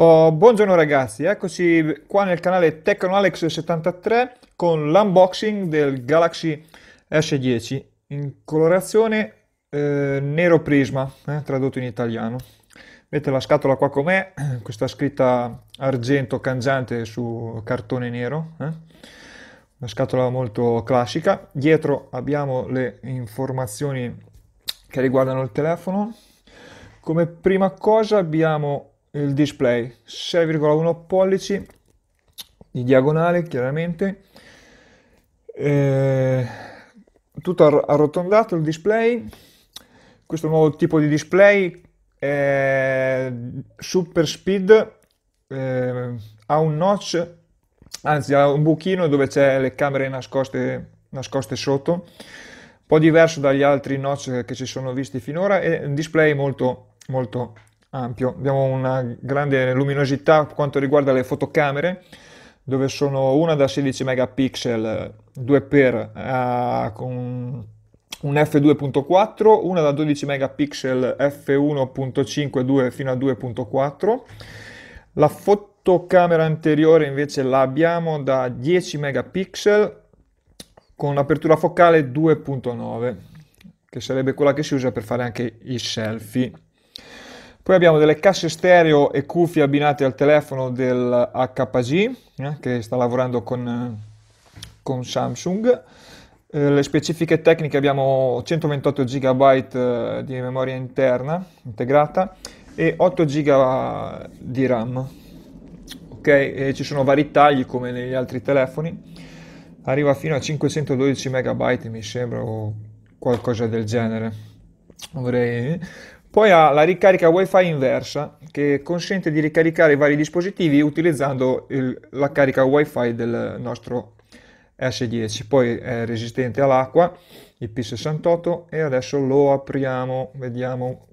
Oh, buongiorno ragazzi, eccoci qua nel canale TecnoAlex73 con l'unboxing del Galaxy S10 in colorazione eh, nero prisma, eh, tradotto in italiano. Vedete la scatola qua com'è, questa scritta argento cangiante su cartone nero. Eh una scatola molto classica. Dietro abbiamo le informazioni che riguardano il telefono. Come prima cosa abbiamo il display 6,1 pollici di diagonale chiaramente eh, tutto arrotondato il display questo nuovo tipo di display è super speed eh, ha un notch anzi ha un buchino dove c'è le camere nascoste, nascoste sotto, un po' diverso dagli altri notch che ci sono visti finora e un display molto molto ampio. Abbiamo una grande luminosità per quanto riguarda le fotocamere dove sono una da 16 megapixel 2x eh, con un f2.4, una da 12 megapixel f1.5 2 fino a 2.4. La foto camera anteriore invece la abbiamo da 10 megapixel con apertura focale 2.9 che sarebbe quella che si usa per fare anche i selfie poi abbiamo delle casse stereo e cuffie abbinate al telefono del HG eh, che sta lavorando con, con Samsung eh, le specifiche tecniche abbiamo 128 GB eh, di memoria interna integrata e 8 GB di RAM ok? Eh, ci sono vari tagli come negli altri telefoni, arriva fino a 512 megabyte mi sembra o qualcosa del genere. Vorrei... Eh. Poi ha la ricarica wifi inversa che consente di ricaricare i vari dispositivi utilizzando il, la carica wifi del nostro S10. Poi è resistente all'acqua, IP68 e adesso lo apriamo, vediamo,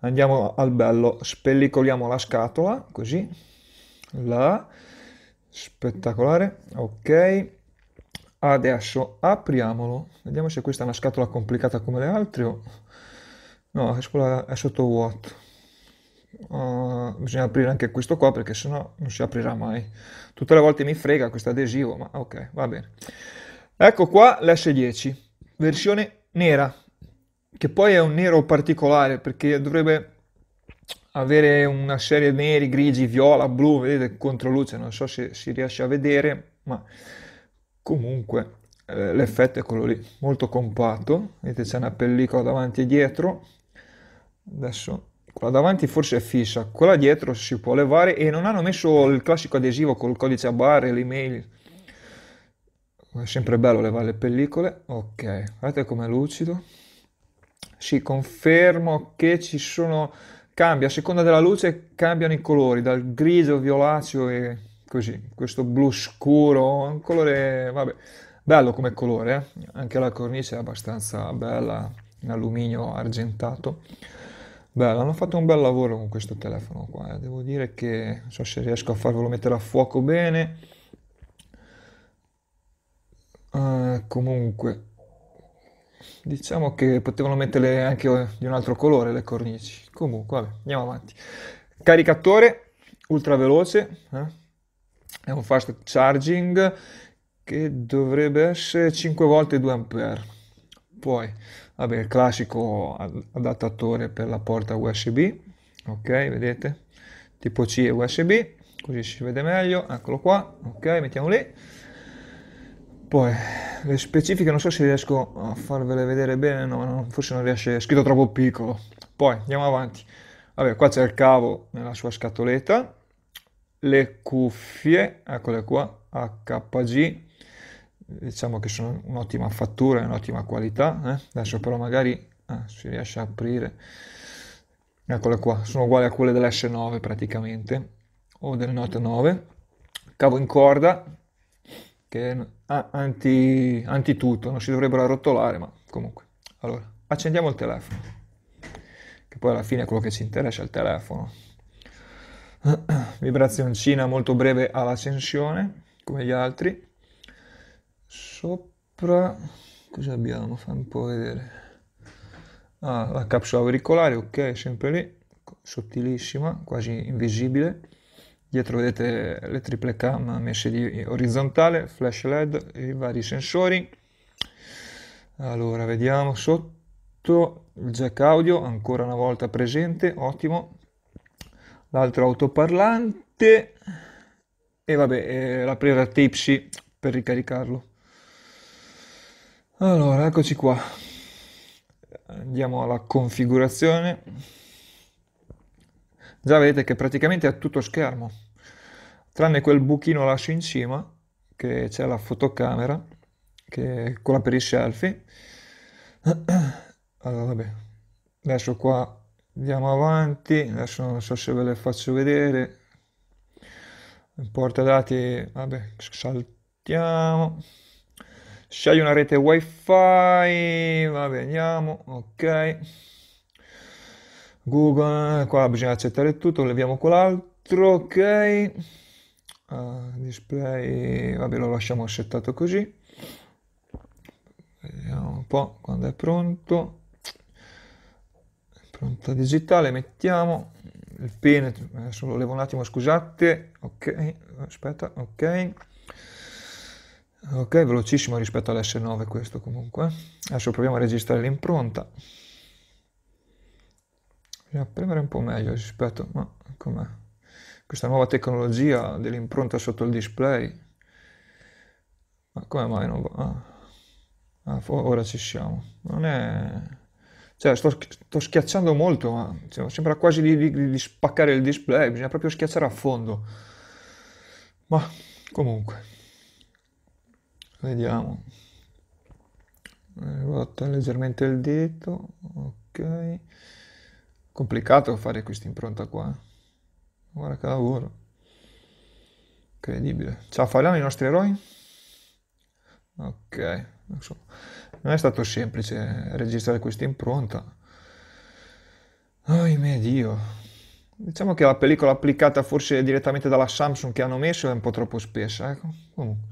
andiamo al bello, spellicoliamo la scatola così là spettacolare ok adesso apriamolo vediamo se questa è una scatola complicata come le altre o no è sottovuoto uh, ah, bisogna aprire anche questo qua perché sennò non si aprirà mai tutte le volte mi frega questo adesivo ma ok va bene ecco qua l'S10 versione nera che poi è un nero particolare perché dovrebbe avere una serie neri, grigi, viola, blu, vedete controluce, non so se si riesce a vedere, ma comunque eh, l'effetto è quello lì, molto compatto, vedete c'è una pellicola davanti e dietro, adesso quella davanti forse è fissa, quella dietro si può levare e non hanno messo il classico adesivo col codice a barre, l'email, è sempre bello levare le pellicole, ok, guardate com'è lucido, si sì, confermo che ci sono Cambia, a seconda della luce cambiano i colori, dal grigio, violaceo e così, questo blu scuro, un colore, vabbè, bello come colore, eh? anche la cornice è abbastanza bella, in alluminio argentato. Bello, hanno fatto un bel lavoro con questo telefono qua, eh. devo dire che non so se riesco a farvelo mettere a fuoco bene. Uh, comunque, Diciamo che potevano metterle anche di un altro colore le cornici. Comunque, vabbè, andiamo avanti. Caricatore ultra veloce, eh? è un fast charging che dovrebbe essere 5 volte 2 ampere. Poi, vabbè, il classico adattatore per la porta USB, ok, vedete? Tipo C e USB, così si vede meglio, eccolo qua, ok, mettiamo lì. Poi le specifiche non so se riesco a farvele vedere bene, no, forse non riesce, è scritto troppo piccolo. Poi andiamo avanti. Vabbè, qua c'è il cavo nella sua scatoletta, le cuffie, eccole qua, HG, diciamo che sono un'ottima fattura, un'ottima qualità, eh? adesso però magari ah, si riesce a aprire, eccole qua, sono uguali a quelle dell'S9 praticamente, o del Note 9, cavo in corda, che ah, anti, anti tutto, non si dovrebbero arrotolare, ma comunque. Allora, accendiamo il telefono, che poi alla fine è quello che ci interessa il telefono. Vibrazioncina molto breve all'accensione, come gli altri. Sopra, cosa abbiamo? Fammi un po' vedere. Ah, la capsula auricolare, ok, sempre lì, sottilissima, quasi invisibile. Dietro vedete le triple cam messe di orizzontale, flash LED, i vari sensori. Allora, vediamo sotto il jack audio, ancora una volta presente, ottimo. L'altro autoparlante e vabbè, eh, la presa Tipsy per ricaricarlo. Allora, eccoci qua. Andiamo alla configurazione. Già vedete che praticamente è tutto schermo, tranne quel buchino lascio in cima, che c'è la fotocamera, che quella per i selfie. Allora, vabbè, adesso qua andiamo avanti, adesso non so se ve le faccio vedere. Porta dati, vabbè, saltiamo. Scegli una rete wifi, vabbè, andiamo, ok. Google, qua bisogna accettare tutto, leviamo quell'altro, ok, uh, display, vabbè lo lasciamo settato così, vediamo un po' quando è pronto, pronta digitale, mettiamo il pene, adesso lo levo un attimo, scusate, ok, aspetta, ok, ok, velocissimo rispetto all'S9 questo comunque, adesso proviamo a registrare l'impronta, bisogna premere un po' meglio rispetto, ma com'è? Questa nuova tecnologia dell'impronta sotto il display, ma come mai non va? Ah, ah ora ci siamo. Non è... Cioè, sto, sto schiacciando molto, ma cioè, sembra quasi di, di, di spaccare il display, bisogna proprio schiacciare a fondo. Ma comunque, vediamo. Ruota eh, leggermente il dito, ok. Complicato fare questa impronta qua. Guarda che lavoro. Incredibile. Ce la faremo i nostri eroi? Ok, insomma, non è stato semplice registrare questa impronta. Oh mio Dio. Diciamo che la pellicola applicata forse direttamente dalla Samsung che hanno messo è un po' troppo spessa, ecco. Comunque.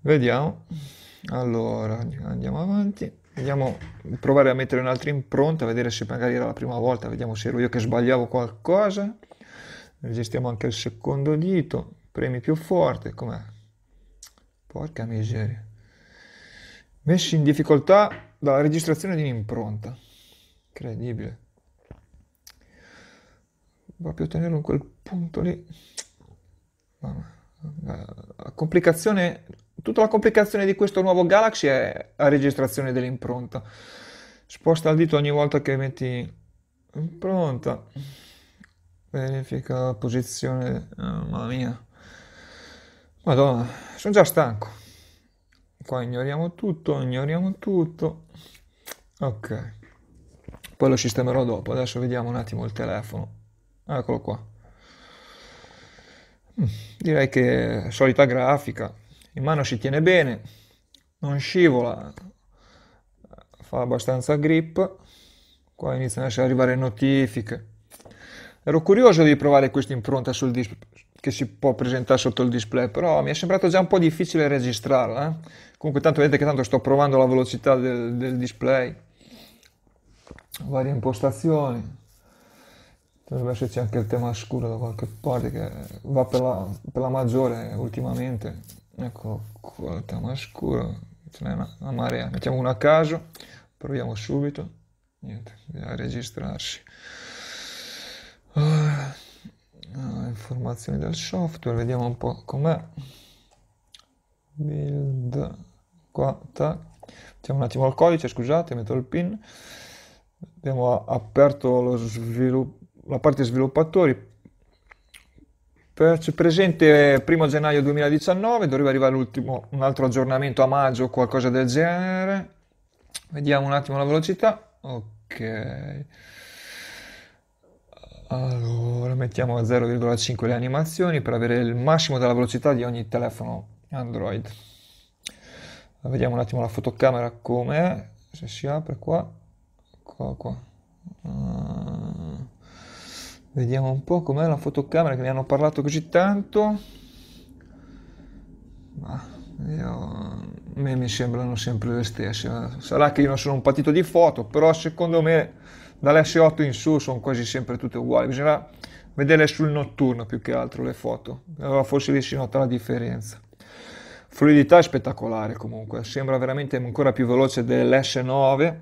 Vediamo. Allora, andiamo avanti. Vediamo, provare a mettere un'altra impronta, vedere se magari era la prima volta, vediamo se ero io che sbagliavo qualcosa. Registriamo anche il secondo dito, premi più forte, com'è? Porca miseria. Messi in difficoltà dalla registrazione di un'impronta. Incredibile. Proprio tenerlo in quel punto lì. La complicazione Tutta la complicazione di questo nuovo Galaxy è la registrazione dell'impronta. Sposta il dito ogni volta che metti impronta. Verifica la posizione. Oh, mamma mia. Madonna, sono già stanco. Qua ignoriamo tutto, ignoriamo tutto. Ok. Poi lo sistemerò dopo. Adesso vediamo un attimo il telefono. Eccolo qua. Mm, direi che solita grafica in mano ci tiene bene, non scivola, fa abbastanza grip, qua iniziano ad arrivare notifiche. Ero curioso di provare questa impronta sul display che si può presentare sotto il display, però mi è sembrato già un po' difficile registrarla. Eh? Comunque tanto vedete che tanto sto provando la velocità del, del display, varie impostazioni. Dovrebbe esserci anche il tema scuro da qualche parte che va per la, per la maggiore ultimamente. Ecco qua, Tamascuro, ce n'è una, una marea. Mettiamo uno a caso, proviamo subito. Niente, bisogna registrarsi. Uh, informazioni del software, vediamo un po' com'è. Build, qua, tac. Mettiamo un attimo il codice, scusate, metto il pin. Abbiamo aperto svilupp- la parte sviluppatori, presente 1 gennaio 2019, dovrebbe arrivare l'ultimo, un altro aggiornamento a maggio o qualcosa del genere. Vediamo un attimo la velocità. Ok. Allora, mettiamo a 0,5 le animazioni per avere il massimo della velocità di ogni telefono Android. Vediamo un attimo la fotocamera come è, se si apre qua, qua, qua. Uh Vediamo un po' com'è la fotocamera che ne hanno parlato così tanto. Ma io, a me mi sembrano sempre le stesse. Sarà che io non sono un patito di foto, però secondo me dall'S8 in su sono quasi sempre tutte uguali. Bisognerà vedere sul notturno più che altro le foto. Allora forse lì si nota la differenza. Fluidità è spettacolare comunque, sembra veramente ancora più veloce dell'S9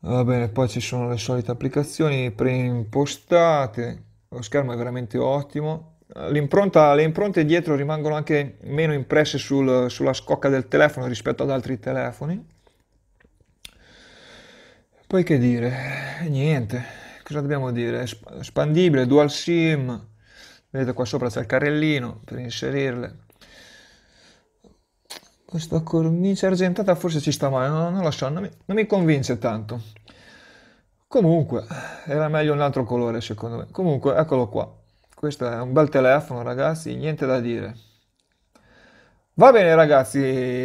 va bene poi ci sono le solite applicazioni preimpostate lo schermo è veramente ottimo le impronte dietro rimangono anche meno impresse sul, sulla scocca del telefono rispetto ad altri telefoni poi che dire niente cosa dobbiamo dire espandibile dual sim vedete qua sopra c'è il carrellino per inserirle questa cornice argentata forse ci sta male, non, non lo so, non mi, non mi convince tanto. Comunque, era meglio un altro colore secondo me. Comunque, eccolo qua. Questo è un bel telefono, ragazzi, niente da dire. Va bene ragazzi,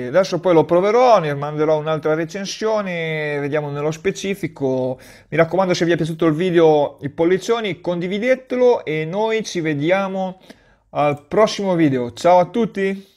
adesso poi lo proverò, ne manderò un'altra recensione, vediamo nello specifico. Mi raccomando se vi è piaciuto il video i pollicioni, condividetelo e noi ci vediamo al prossimo video. Ciao a tutti!